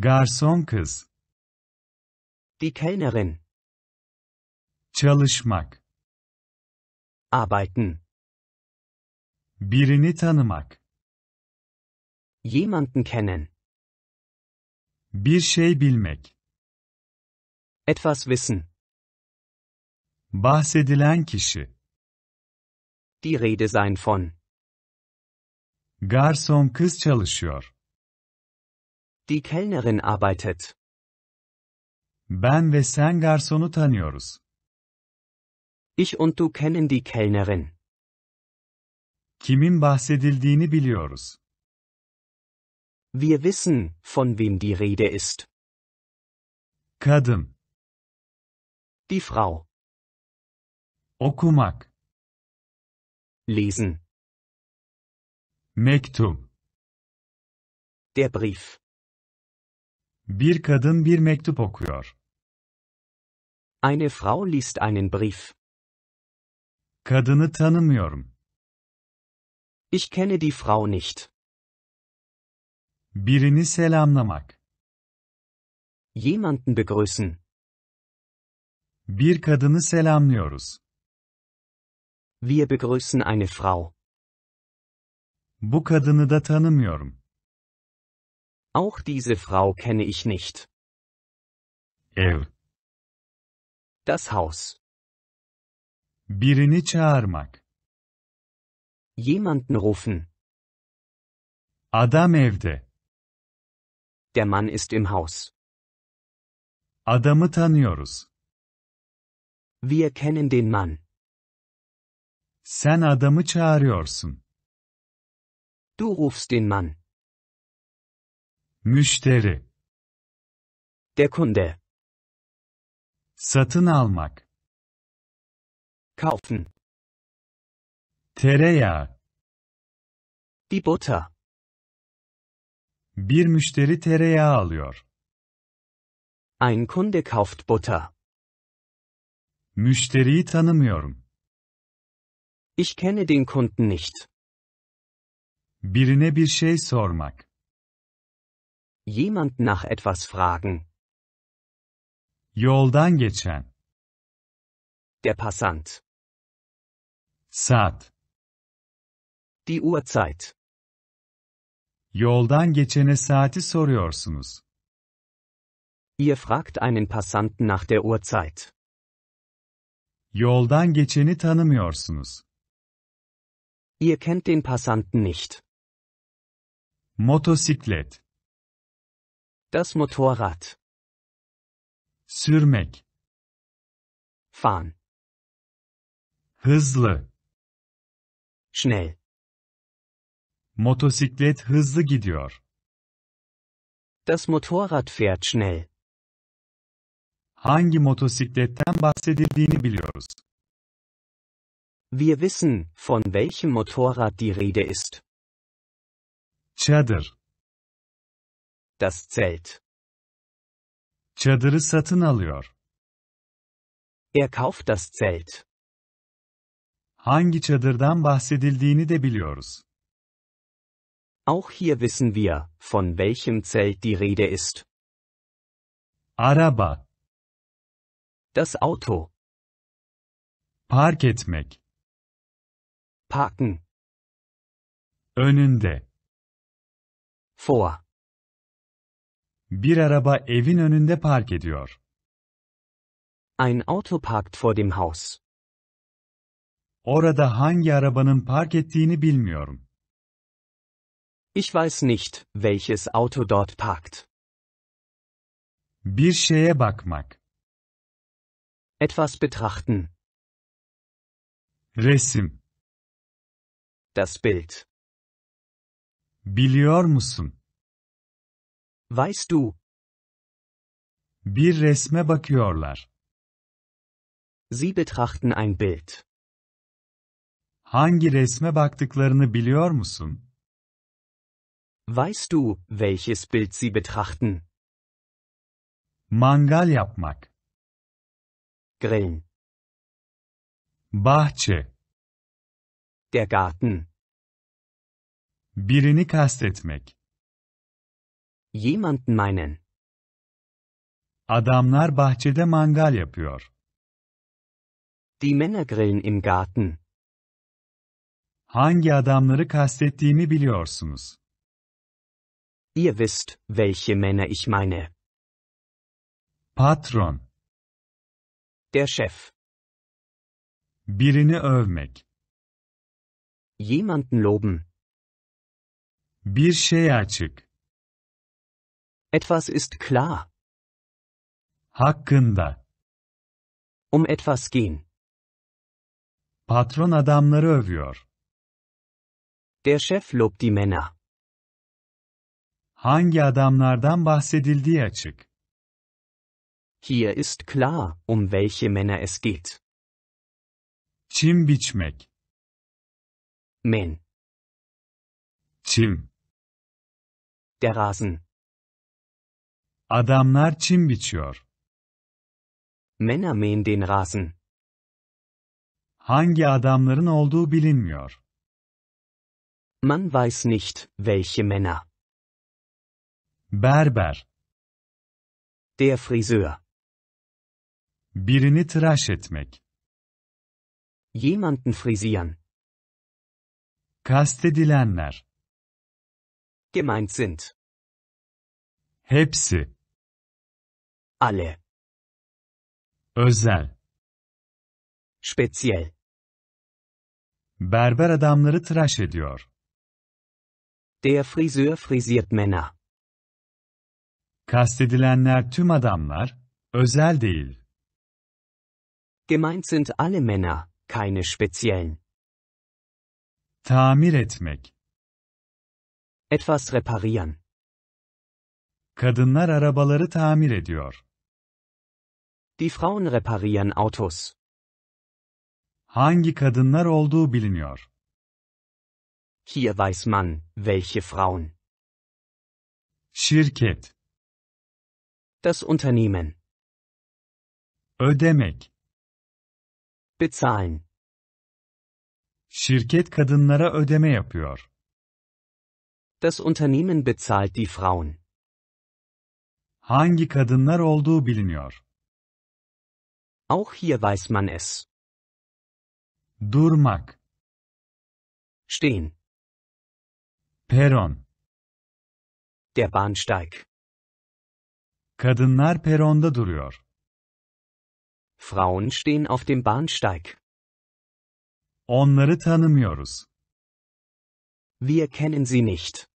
Garson kız. Die Kellnerin. Çalışmak. Arbeiten. Birini tanımak. Jemanden kennen. Bir şey bilmek. Etwas wissen. Bahsedilen kişi. Die Rede sein von. Garson kız çalışıyor. die Kellnerin arbeitet. Ben ve sen garsonu tanıyoruz. Ich und du kennen die Kellnerin. Kimin bahsedildiğini biliyoruz. Wir wissen, von wem die Rede ist. Kadın. Die Frau. Okumak. Lesen. Mektum. Der Brief. Bir kadın bir mektup okuyor. Eine Frau liest einen Brief. Kadını tanımıyorum. Ich kenne die Frau nicht. Birini selamlamak. Jemanden begrüßen. Bir kadını selamlıyoruz. Wir begrüßen eine Frau. Bu kadını da tanımıyorum. Auch diese Frau kenne ich nicht. Ev. Das Haus. Birini çağırmak. Jemanden rufen. Adam evde. Der Mann ist im Haus. Adamı tanıyoruz. Wir kennen den Mann. Sen adamı çağırıyorsun. Du rufst den Mann. Müşteri. Der Kunde. Satın almak. Kaufen. Tereyağı. Die Butter. Bir müşteri tereyağı alıyor. Ein Kunde kauft Butter. Müşteriyi tanımıyorum. Ich kenne den Kunden nicht. Birine bir şey sormak. Jemand nach etwas fragen. Yoldan geçen. Der Passant. Saat. Die Uhrzeit. Yoldan geçene saati soruyorsunuz. Ihr fragt einen Passanten nach der Uhrzeit. Yoldan geçeni tanımıyorsunuz. Ihr kennt den Passanten nicht. Motosiklet. Das Motorrad. Sürmek. Fahren. Hızlı. Schnell. Motosiklet hızlı gidiyor. Das Motorrad fährt schnell. Hangi motosikletten bahsedildiğini biliyoruz. Wir wissen, von welchem Motorrad die Rede ist. Cheddar das Zelt. Çadırı satın alıyor. Er kauft das Zelt. Hangi çadırdan bahsedildiğini de biliyoruz. Auch hier wissen wir, von welchem Zelt die Rede ist. Araba. Das Auto. Park etmek. Parken. Önünde. Vor. Bir araba evin önünde park ediyor. Ein Auto parkt vor dem Haus. Orada hangi arabanın park ettiğini bilmiyorum. Ich weiß nicht, welches Auto dort parkt. Bir şeye bakmak. Etwas betrachten. Resim. Das Bild. Biliyor musun? Weißt du? Bir resme bakıyorlar. Sie betrachten ein Bild. Hangi resme baktıklarını biliyor musun? Weißt du, welches Bild sie betrachten? Mangal yapmak. Grillen. Bahçe. Der Garten. Birini kastetmek. Jemanden meinen. Adamlar bahçede mangal yapıyor. Die Männer grillen im Garten. Hangi adamları kastettiğimi biliyorsunuz. Ihr wisst, welche Männer ich meine. Patron. Der Chef. Birini övmek. Jemanden loben. Bir şey açık. Etwas ist klar. Hakkında. Um etwas gehen. Patron adamları övüyor. Der Chef lobt die Männer. Hangi adamlardan bahsedildiği açık. Hier ist klar, um welche Männer es geht. Çim biçmek. Men. Çim. Der Rasen. Adamlar çim biçiyor. Männer mähen den Rasen. Hangi adamların olduğu bilinmiyor. Man weiß nicht, welche Männer. Berber. Der Friseur. Birini tıraş etmek. Jemanden frisieren. Kastedilenler. Gemeint sind. Hepsi. Alle. Özel. Speziell. Berber adamları tıraş ediyor. Der Friseur frisiert Männer. Kastedilenler tüm adamlar, özel değil. Gemeint sind alle Männer, keine speziellen. Tamir etmek. Etwas reparieren. Kadınlar arabaları tamir ediyor. Die Frauen reparieren Autos. Hangi kadınlar olduğu biliniyor. Hier weiß man, welche Frauen. Şirket. Das Unternehmen. Ödemek. Bezahlen. Şirket kadınlara ödeme yapıyor. Das Unternehmen bezahlt die Frauen. Hangi kadınlar olduğu biliniyor. Auch hier weiß man es. Durmak. Stehen. Peron. Der Bahnsteig. Kadınlar peronda duruyor. Frauen stehen auf dem Bahnsteig. Onları tanımıyoruz. Wir kennen sie nicht.